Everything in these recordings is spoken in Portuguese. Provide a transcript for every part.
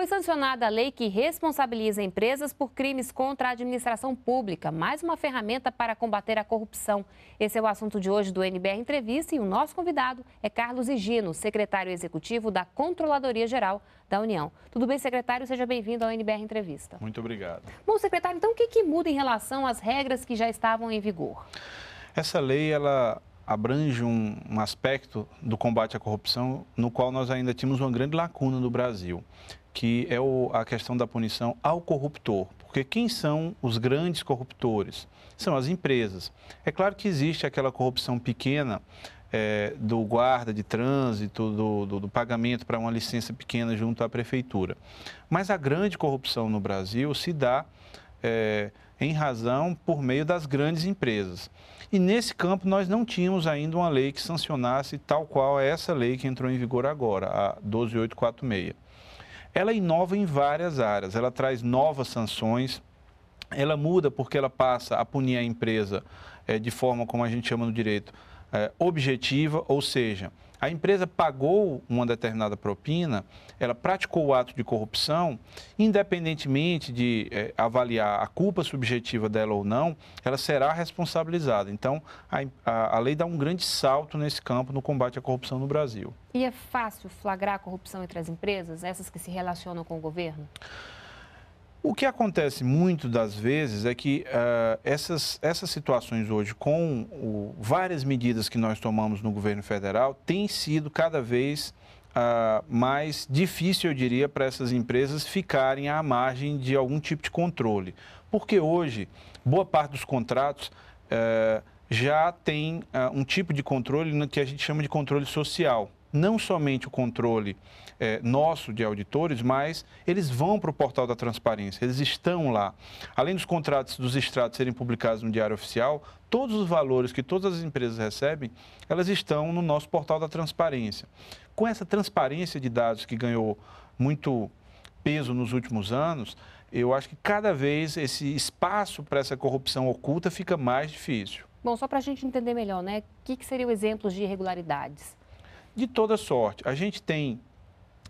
Foi sancionada a lei que responsabiliza empresas por crimes contra a administração pública, mais uma ferramenta para combater a corrupção. Esse é o assunto de hoje do NBR Entrevista e o nosso convidado é Carlos Higino, secretário executivo da Controladoria Geral da União. Tudo bem, secretário? Seja bem-vindo ao NBR Entrevista. Muito obrigado. Bom, secretário, então o que, que muda em relação às regras que já estavam em vigor? Essa lei, ela abrange um, um, aspecto do combate à corrupção no qual nós ainda tínhamos uma grande lacuna no Brasil que é o, a questão da punição ao corruptor. Porque quem são os grandes corruptores? São as empresas. É claro que existe aquela corrupção pequena é, do guarda de trânsito, do, do, do pagamento para uma licença pequena junto à prefeitura. Mas a grande corrupção no Brasil se dá é, em razão por meio das grandes empresas. E nesse campo nós não tínhamos ainda uma lei que sancionasse tal qual é essa lei que entrou em vigor agora, a 12846 ela inova em várias áreas, ela traz novas sanções, ela muda porque ela passa a punir a empresa é, de forma como a gente chama no direito é, objetiva, ou seja, a empresa pagou uma determinada propina, ela praticou o ato de corrupção, independentemente de é, avaliar a culpa subjetiva dela ou não, ela será responsabilizada. Então, a, a, a, lei dá um grande salto nesse campo no combate à corrupção no Brasil. E é fácil flagrar a corrupção entre as empresas, essas que se relacionam com o governo? O que acontece muito das vezes é que uh, essas, essas situações hoje, com o, várias medidas que nós tomamos no governo federal, tem sido cada vez uh, mais difícil, eu diria, para essas empresas ficarem à margem de algum tipo de controle. Porque hoje, boa parte dos contratos uh, já tem ah, um tipo de controle né, que a gente chama de controle social não somente o controle é, nosso de auditores, mas eles vão para o portal da transparência, eles estão lá. Além dos contratos dos extratos serem publicados no Diário Oficial, todos os valores que todas as empresas recebem, elas estão no nosso portal da transparência. Com essa transparência de dados que ganhou muito peso nos últimos anos, eu acho que cada vez esse espaço para essa corrupção oculta fica mais difícil. Bom, só para a gente entender melhor, né? O que, que seriam exemplos de irregularidades? de toda sorte. A gente tem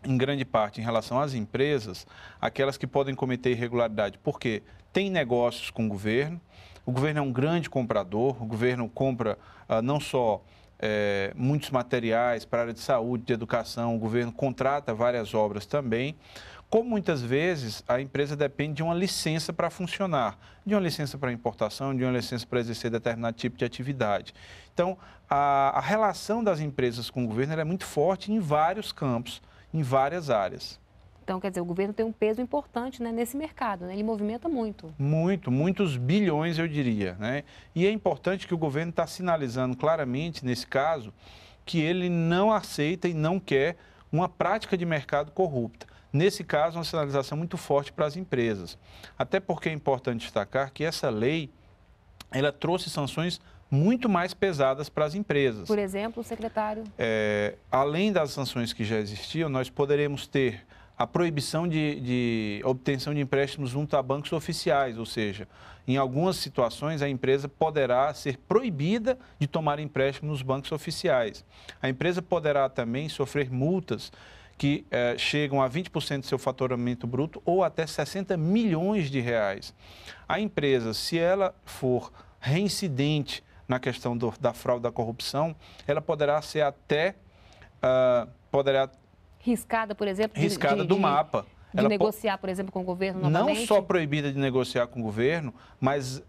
em grande parte em relação às empresas, aquelas que podem cometer irregularidade, porque tem negócios com o governo, o governo é um grande comprador, o governo compra ah, não só é, muitos materiais para a área de saúde, de educação, o governo contrata várias obras também como muitas vezes a empresa depende de uma licença para funcionar, de uma licença para importação, de uma licença para exercer determinado tipo de atividade. Então, a, a relação das empresas com o governo é muito forte em vários campos, em várias áreas. Então, quer dizer, o governo tem um peso importante né, nesse mercado, né? ele movimenta muito. Muito, muitos bilhões, eu diria. Né? E é importante que o governo está sinalizando claramente, nesse caso, que ele não aceita e não quer uma prática de mercado corrupta. Nesse caso, uma sinalização muito forte para as empresas. Até porque é importante destacar que essa lei ela trouxe sanções muito mais pesadas para as empresas. Por exemplo, secretário? É, além das sanções que já existiam, nós poderemos ter a proibição de, de, obtenção de empréstimos junto a bancos oficiais, ou seja, em algumas situações a empresa poderá ser proibida de tomar empréstimo nos bancos oficiais. A empresa poderá também sofrer multas que eh, chegam a 20% do seu faturamento bruto ou até 60 milhões de reais. A empresa, se ela for reincidente na questão do, da fraude, da corrupção, ela poderá ser até uh, poderá riscada, por exemplo, de, riscada de, do de, mapa. De ela negociar, por exemplo, com o governo novamente? Não só proibida de negociar com o governo, mas uh,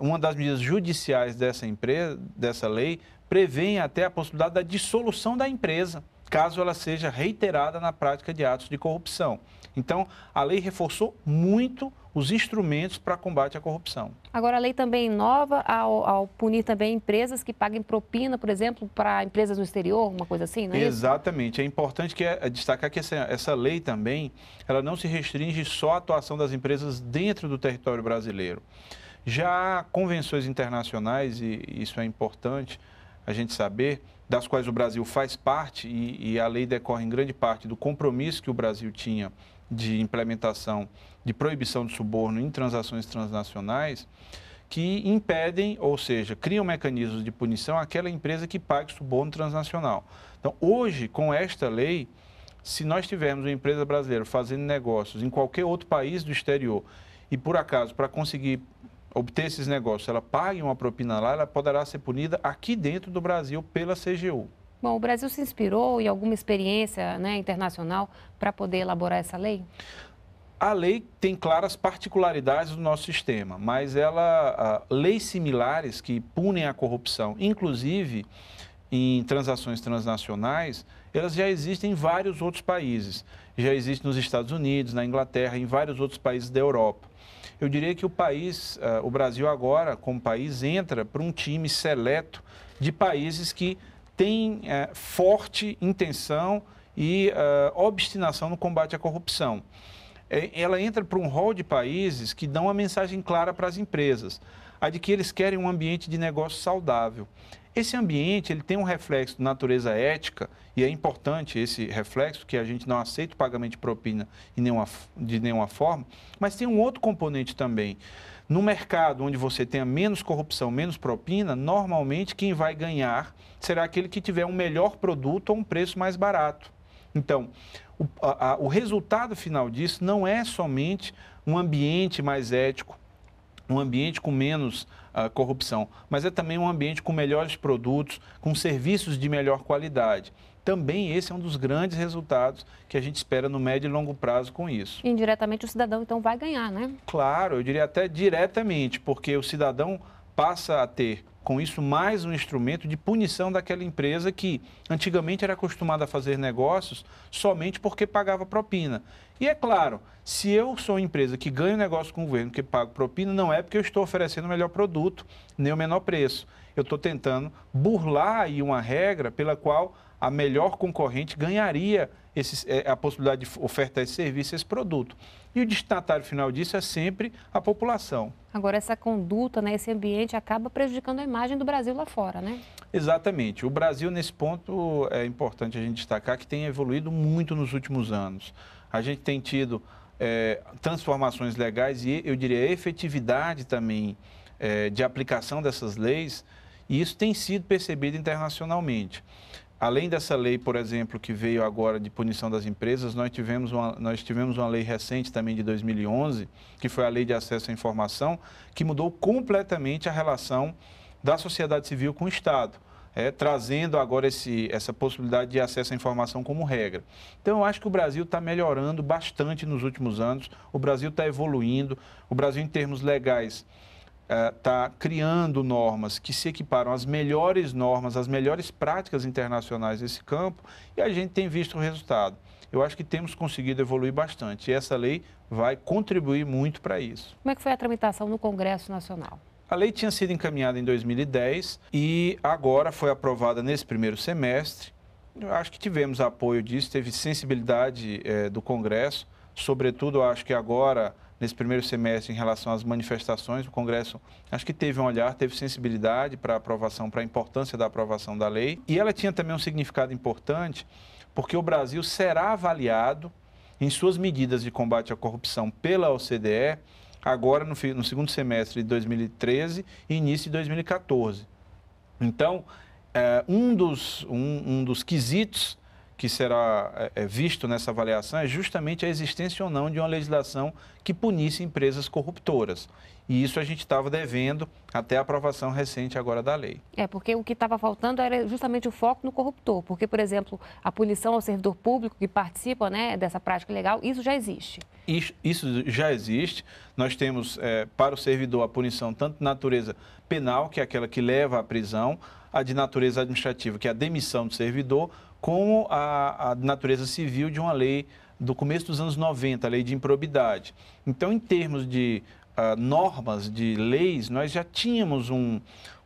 uma das medidas judiciais dessa empresa, dessa lei, prevê até a possibilidade da dissolução da empresa caso ela seja reiterada na prática de atos de corrupção. Então, a lei reforçou muito os instrumentos para combate à corrupção. Agora, a lei também inova ao, ao punir também empresas que paguem propina, por exemplo, para empresas no exterior, uma coisa assim, não é Exatamente. Isso? É importante que é, destacar que essa, essa lei também, ela não se restringe só à atuação das empresas dentro do território brasileiro. Já há convenções internacionais, e isso é importante a gente saber, das quais o Brasil faz parte, e, e, a lei decorre em grande parte do compromisso que o Brasil tinha de implementação de proibição de suborno em transações transnacionais, que impedem, ou seja, criam mecanismos de punição àquela empresa que pague suborno transnacional. Então, hoje, com esta lei, se nós tivermos uma empresa brasileira fazendo negócios em qualquer outro país do exterior e, por acaso, para conseguir obter esses negócios, ela pague uma propina lá, ela poderá ser punida aqui dentro do Brasil pela CGU. Bom, o Brasil se inspirou em alguma experiência né, internacional para poder elaborar essa lei? A lei tem claras particularidades do nosso sistema, mas ela leis similares que punem a corrupção, inclusive em transações transnacionais, elas já existem em vários outros países. Já existe nos Estados Unidos, na Inglaterra, em vários outros países da Europa. Eu diria que o país, eh, o Brasil agora, como país, entra para um time seleto de países que têm eh, forte intenção e eh, obstinação no combate à corrupção. É, ela entra para um rol de países que dão uma mensagem clara para as empresas, a de que eles querem um ambiente de negócio saudável. Esse ambiente ele tem um reflexo de natureza ética e é importante esse reflexo que a gente não aceita o pagamento de propina nenhuma, de nenhuma forma, mas tem um outro componente também. No mercado onde você tenha menos corrupção, menos propina, normalmente quem vai ganhar será aquele que tiver um melhor produto ou um preço mais barato. Então, o, a, o resultado final disso não é somente um ambiente mais ético, um ambiente com menos uh, corrupção, mas é também um ambiente com melhores produtos, com serviços de melhor qualidade. Também esse é um dos grandes resultados que a gente espera no médio e longo prazo com isso. Indiretamente o cidadão então vai ganhar, né? Claro, eu diria até diretamente, porque o cidadão passa a ter com isso mais um instrumento de punição daquela empresa que antigamente era acostumada a fazer negócios somente porque pagava propina. E é claro, se eu sou empresa que ganha negócio com o governo, que pago propina, não é porque eu estou oferecendo o melhor produto, nem o menor preço. Eu estou tentando burlar aí uma regra pela qual a melhor concorrente ganharia esse, eh, a possibilidade de ofertar esse serviço, esse produto. E o destinatário final disso é sempre a população. Agora, essa conduta, né, esse ambiente acaba prejudicando a imagem do Brasil lá fora, né? Exatamente. O Brasil, nesse ponto, é importante a gente destacar que tem evoluído muito nos últimos anos. A gente tem tido é, transformações legais e, eu diria, efetividade também é, de aplicação dessas leis, e isso tem sido percebido internacionalmente. Além dessa lei, por exemplo, que veio agora de punição das empresas, nós tivemos uma, nós tivemos uma lei recente também de 2011, que foi a Lei de Acesso à Informação, que mudou completamente a relação da sociedade civil com o Estado. É, trazendo agora esse, essa possibilidade de acesso à informação como regra. Então, eu acho que o Brasil está melhorando bastante nos últimos anos, o Brasil está evoluindo, o Brasil, em termos legais, está eh, uh, criando normas que se equiparam às melhores normas, às melhores práticas internacionais nesse campo, e a gente tem visto o resultado. Eu acho que temos conseguido evoluir bastante e essa lei vai contribuir muito para isso. Como é que foi a tramitação no Congresso Nacional? A lei tinha sido encaminhada em 2010 e agora foi aprovada nesse primeiro semestre. Eu acho que tivemos apoio disso, teve sensibilidade eh, do Congresso, sobretudo acho que agora nesse primeiro semestre em relação às manifestações. O Congresso acho que teve um olhar, teve sensibilidade para a aprovação, para a importância da aprovação da lei. E ela tinha também um significado importante, porque o Brasil será avaliado em suas medidas de combate à corrupção pela OCDE agora no, no segundo semestre de 2013 e início de 2014. Então, é, um, dos, um, um dos quesitos que será é, é, visto nessa avaliação é justamente a existência ou não de uma legislação que punisse empresas corruptoras. E isso a gente estava devendo até a aprovação recente agora da lei. É, porque o que estava faltando era justamente o foco no corruptor. Porque, por exemplo, a punição ao servidor público que participa né, dessa prática ilegal isso já existe. Isso, isso já existe. Nós temos é, para o servidor a punição tanto de natureza penal, que é aquela que leva à prisão, a de natureza administrativa, que é a demissão do servidor, com a, a natureza civil de uma lei do começo dos anos 90, a lei de improbidade. Então, em termos de uh, normas, de leis, nós já tínhamos um,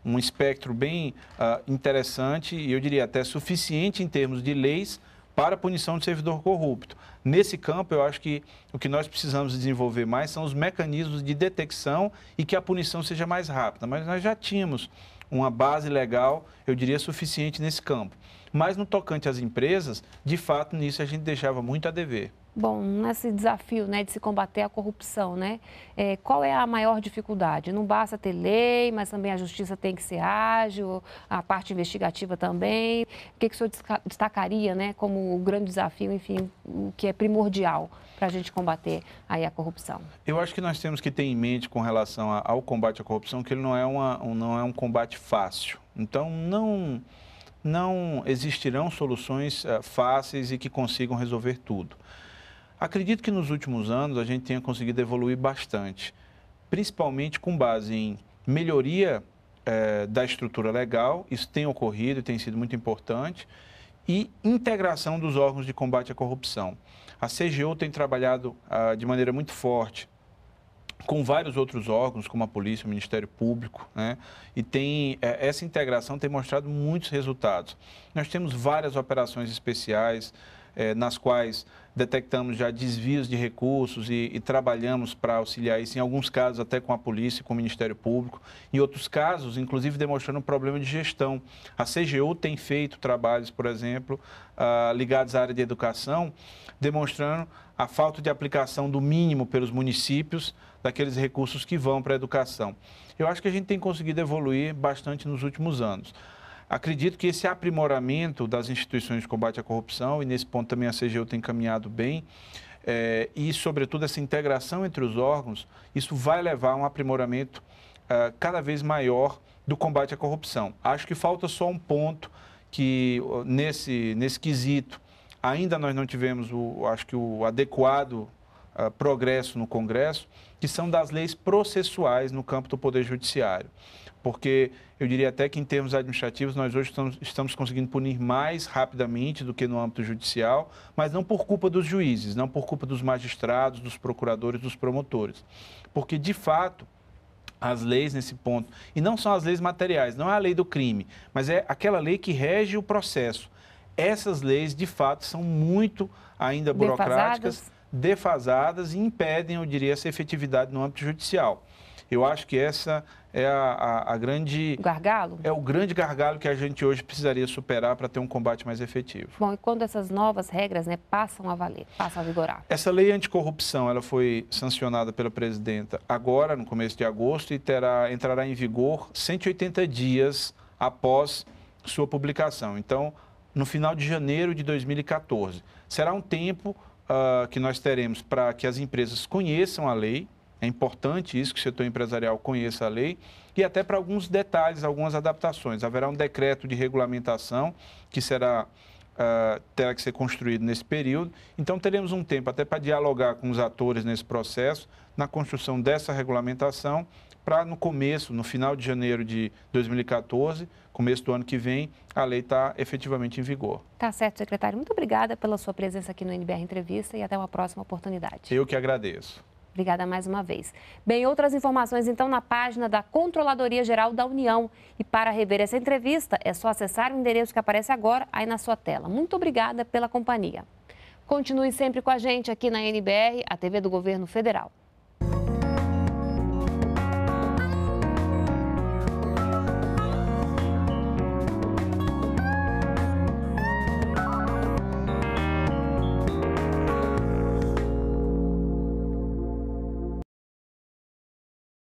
um espectro bem uh, interessante e eu diria até suficiente em termos de leis para a punição de servidor corrupto. Nesse campo, eu acho que o que nós precisamos desenvolver mais são os mecanismos de detecção e que a punição seja mais rápida. Mas nós já tínhamos uma base legal, eu diria, suficiente nesse campo. Mas no tocante às empresas, de fato, nisso a gente deixava muito a dever. Bom, nesse desafio né, de se combater a corrupção, né, é, qual é a maior dificuldade? Não basta ter lei, mas também a justiça tem que ser ágil, a parte investigativa também. O que, que o senhor destacaria né, como o grande desafio, enfim, o que é primordial para a gente combater aí a corrupção? Eu acho que nós temos que ter em mente com relação ao combate à corrupção que ele não é, uma, não é um combate fácil. Então, não não existirão soluções eh, fáceis e que consigam resolver tudo. Acredito que nos últimos anos a gente tenha conseguido evoluir bastante, principalmente com base em melhoria eh, da estrutura legal, isso tem ocorrido e tem sido muito importante, e integração dos órgãos de combate à corrupção. A CGU tem trabalhado ah, de maneira muito forte com vários outros órgãos, como a polícia, o Ministério Público, né? e tem é, essa integração tem mostrado muitos resultados. Nós temos várias operações especiais, eh, nas quais detectamos já desvios de recursos e, e trabalhamos para auxiliar isso, em alguns casos até com a polícia, com o Ministério Público, em outros casos, inclusive demonstrando um problema de gestão. A CGU tem feito trabalhos, por exemplo, ah, ligados à área de educação, demonstrando a falta de aplicação do mínimo pelos municípios daqueles recursos que vão para a educação. Eu acho que a gente tem conseguido evoluir bastante nos últimos anos. Acredito que esse aprimoramento das instituições de combate à corrupção, e nesse ponto também a CGU tem caminhado bem, é, e sobretudo essa integração entre os órgãos, isso vai levar a um aprimoramento eh, cada vez maior do combate à corrupção. Acho que falta só um ponto que nesse, nesse quesito ainda nós não tivemos o, acho que o adequado ah, progresso no Congresso, que são das leis processuais no campo do Poder Judiciário. Porque eu diria até que, em termos administrativos, nós hoje estamos, estamos conseguindo punir mais rapidamente do que no âmbito judicial, mas não por culpa dos juízes, não por culpa dos magistrados, dos procuradores, dos promotores. Porque, de fato, as leis nesse ponto. E não são as leis materiais, não é a lei do crime, mas é aquela lei que rege o processo. Essas leis, de fato, são muito ainda burocráticas. Defasadas defasadas e impedem, eu diria, essa efetividade no âmbito judicial. Eu acho que essa é a, a, a grande. Gargalo? É o grande gargalo que a gente hoje precisaria superar para ter um combate mais efetivo. Bom, e quando essas novas regras né, passam a valer, passam a vigorar? Essa lei anticorrupção ela foi sancionada pela presidenta agora, no começo de agosto, e terá, entrará em vigor 180 dias após sua publicação. Então, no final de janeiro de 2014. Será um tempo uh, que nós teremos para que as empresas conheçam a lei. É importante isso que o setor empresarial conheça a lei e até para alguns detalhes, algumas adaptações. Haverá um decreto de regulamentação que será uh, terá que ser construído nesse período. Então, teremos um tempo até para dialogar com os atores nesse processo, na construção dessa regulamentação, para no começo, no final de janeiro de 2014, começo do ano que vem, a lei está efetivamente em vigor. Tá certo, secretário. Muito obrigada pela sua presença aqui no NBR Entrevista e até uma próxima oportunidade. Eu que agradeço. Obrigada mais uma vez. Bem, outras informações então na página da Controladoria Geral da União. E para rever essa entrevista, é só acessar o endereço que aparece agora aí na sua tela. Muito obrigada pela companhia. Continue sempre com a gente aqui na NBR, a TV do Governo Federal.